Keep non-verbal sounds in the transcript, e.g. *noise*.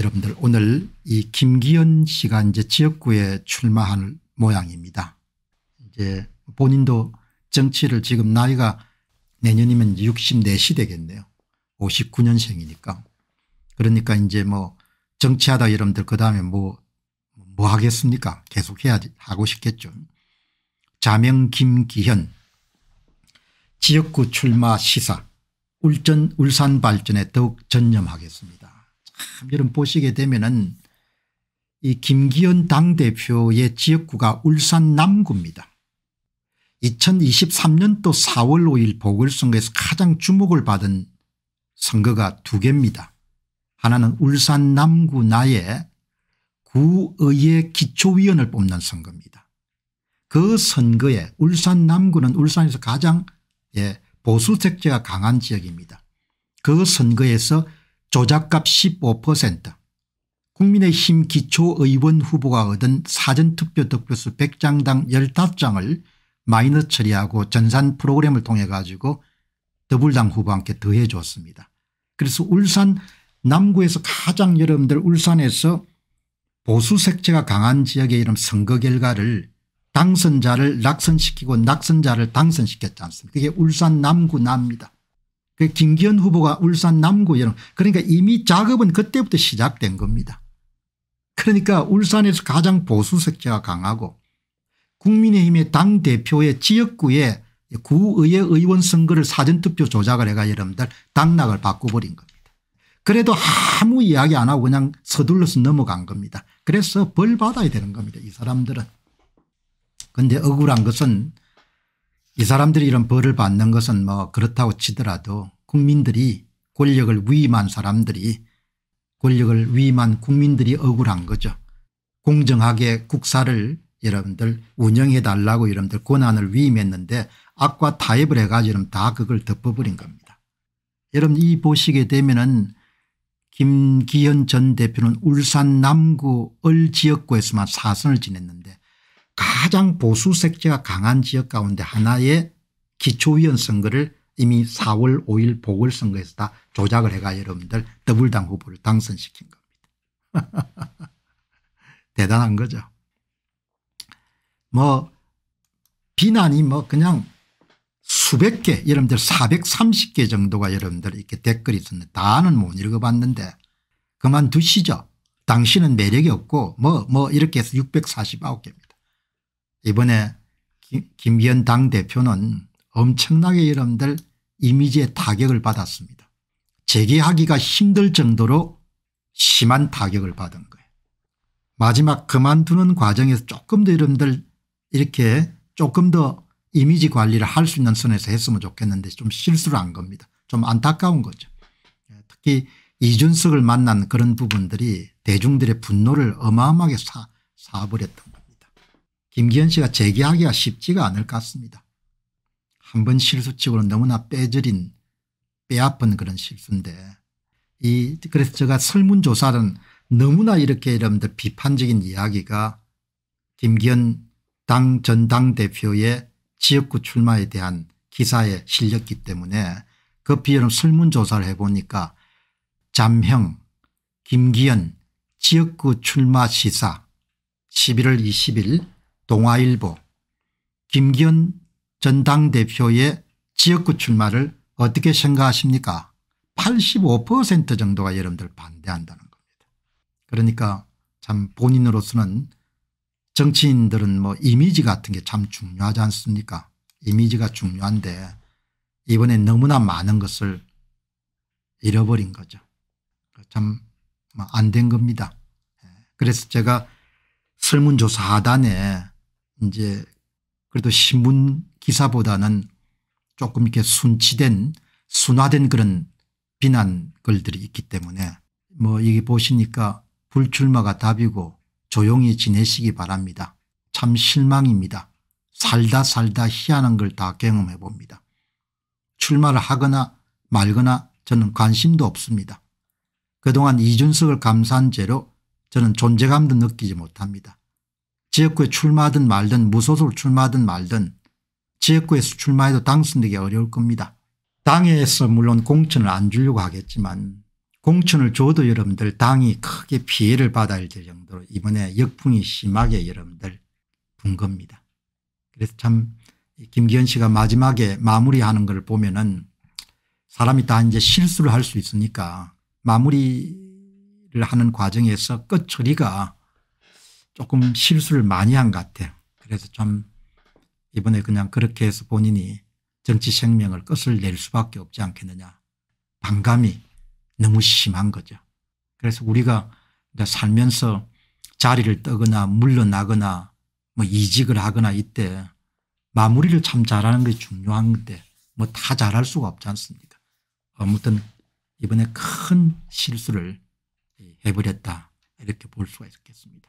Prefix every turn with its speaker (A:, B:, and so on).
A: 여러분들 오늘 이 김기현 씨가 이제 지역구에 출마하는 모양입니다. 이제 본인도 정치를 지금 나이가 내년이면 64시 되겠네요. 59년생이니까. 그러니까 이제 뭐 정치하다 여러분들 그 다음에 뭐, 뭐 하겠습니까? 계속 해야 하고 싶겠죠. 자명 김기현 지역구 출마 시사 울전 울산 발전에 더욱 전념하겠습니다. 여러분 보시게 되면은 이 김기현 당대표의 지역구가 울산 남구입니다. 2023년도 4월 5일 보궐선거에서 가장 주목을 받은 선거가 두 개입니다. 하나는 울산 남구 나의 구의회 기초위원을 뽑는 선거입니다. 그 선거에 울산 남구는 울산에서 가장 예, 보수색제가 강한 지역입니다. 그 선거에서 조작값 15% 국민의힘 기초의원 후보가 얻은 사전투표 득표수 100장당 15장을 마이너 처리하고 전산 프로그램을 통해 가지고 더불당 후보한테 더해 줬습니다. 그래서 울산 남구에서 가장 여러분들 울산에서 보수 색채가 강한 지역의 이런 선거 결과를 당선자를 낙선시키고 낙선자를 당선시켰지 않습니까 그게 울산 남구 납니다 그 김기현 후보가 울산 남구에 그러니까 이미 작업은 그때부터 시작된 겁니다. 그러니까 울산에서 가장 보수 색채가 강하고 국민의힘의 당대표의 지역구에 구의회 의원 선거를 사전투표 조작을 해가 여러분들 당락을 바꿔버린 겁니다. 그래도 아무 이야기 안 하고 그냥 서둘러서 넘어간 겁니다. 그래서 벌 받아야 되는 겁니다. 이 사람들은. 그런데 억울한 것은 이 사람들이 이런 벌을 받는 것은 뭐 그렇다고 치더라도 국민들이 권력을 위임한 사람들이 권력을 위임한 국민들이 억울한 거죠. 공정하게 국사를 여러분들 운영해 달라고 여러분들 권한을 위임했는데 악과 타협을 해가지고 여러분 다 그걸 덮어버린 겁니다. 여러분 이 보시게 되면은 김기현 전 대표는 울산 남구 을 지역구에서만 사선을 지냈는데 가장 보수 색채가 강한 지역 가운데 하나의 기초위원 선거를 이미 4월 5일 보궐선거에서 다 조작을 해가 여러분들 더블당 후보를 당선시킨 겁니다. *laughs* 대단한 거죠. 뭐 비난이 뭐 그냥 수백 개 여러분들 430개 정도가 여러분들 이렇게 댓글이 있었는데 다는 못 읽어봤는데 그만두시죠. 당신은 매력이 없고 뭐뭐 뭐 이렇게 해서 649개입니다. 이번에 김기현 당대표는 엄청나게 여러분들 이미지에 타격을 받았습니다. 재개하기가 힘들 정도로 심한 타격을 받은 거예요. 마지막 그만두는 과정에서 조금 더 여러분들 이렇게 조금 더 이미지 관리를 할 수 있는 선에서 했으면 좋겠는데 좀 실수를 한 겁니다. 좀 안타까운 거죠. 예, 특히 이준석을 만난 그런 부분들이 대중들의 분노를 어마어마하게 사, 사버렸던 거예요. 김기현 씨가 재기하기가 쉽지가 않을 것 같습니다. 한 번 실수치고는 너무나 빼저린 빼아픈 그런 실수인데 이 그래서 제가 설문조사는 너무나 이렇게 여러분들 비판적인 이야기가 김기현 당 전당대표의 지역구 출마에 대한 기사에 실렸기 때문에 급히 여러분 설문조사를 해보니까 잠형 김기현 지역구 출마 시사 11월 20일 동아일보 김기현 전당대표의 지역구 출마를 어떻게 생각하십니까 85% 정도가 여러분들 반대한다는 겁니다. 그러니까 참 본인으로서는 정치인들은 뭐 이미지 같은 게 참 중요하지 않습니까 이미지가 중요한데 이번에 너무나 많은 것을 잃어버린 거죠. 참 안 된 겁니다. 그래서 제가 설문조사 하단에 이제 그래도 신문 기사보다는 조금 이렇게 순치된 순화된 그런 비난 글들이 있기 때문에 뭐 이게 보시니까 불출마가 답이고 조용히 지내시기 바랍니다. 참 실망입니다. 살다 살다 희한한 걸 다 경험해 봅니다. 출마를 하거나 말거나 저는 관심도 없습니다. 그동안 이준석을 감사한 죄로 저는 존재감도 느끼지 못합니다. 지역구에 출마하든 말든 무소속 으로 출마하든 말든 지역구에서 출마해도 당선되기 어려울 겁니다. 당에서 물론 공천을 안 주려고 하겠지만 공천을 줘도 여러분들 당이 크게 피해를 받아야 될 정도로 이번에 역풍이 심하게 여러분들 분 겁니다. 그래서 참 김기현 씨가 마지막에 마무리하는 걸 보면은 사람이 다 이제 실수를 할 수 있으니까 마무리를 하는 과정에서 끝 처리가 조금 실수를 많이 한 것 같아요. 그래서 좀 이번에 그냥 그렇게 해서 본인이 정치 생명을 끝을 낼 수밖에 없지 않겠느냐. 반감이 너무 심한 거죠. 그래서 우리가 살면서 자리를 뜨거나 물러나거나 뭐 이직을 하거나 이때 마무리를 참 잘하는 게 중요한 건데 뭐 다 잘할 수가 없지 않습니까. 아무튼 이번에 큰 실수를 해버렸다 이렇게 볼 수가 있겠습니다.